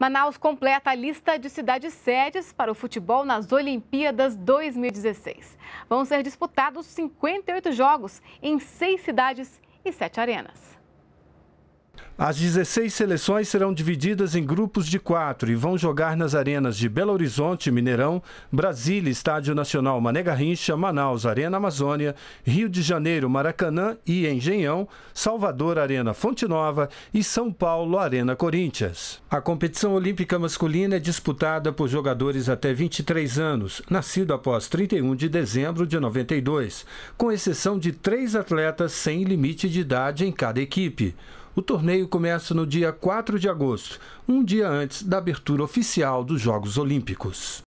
Manaus completa a lista de cidades sedes para o futebol nas Olimpíadas 2016. Vão ser disputados 58 jogos em seis cidades e sete arenas. As 16 seleções serão divididas em grupos de quatro e vão jogar nas arenas de Belo Horizonte, Mineirão, Brasília, Estádio Nacional Mané Garrincha, Manaus, Arena Amazônia, Rio de Janeiro, Maracanã e Engenhão, Salvador, Arena Fonte Nova e São Paulo, Arena Corinthians. A competição olímpica masculina é disputada por jogadores até 23 anos, nascido após 31 de dezembro de 92, com exceção de três atletas sem limite de idade em cada equipe. O torneio começa no dia 4 de agosto, um dia antes da abertura oficial dos Jogos Olímpicos.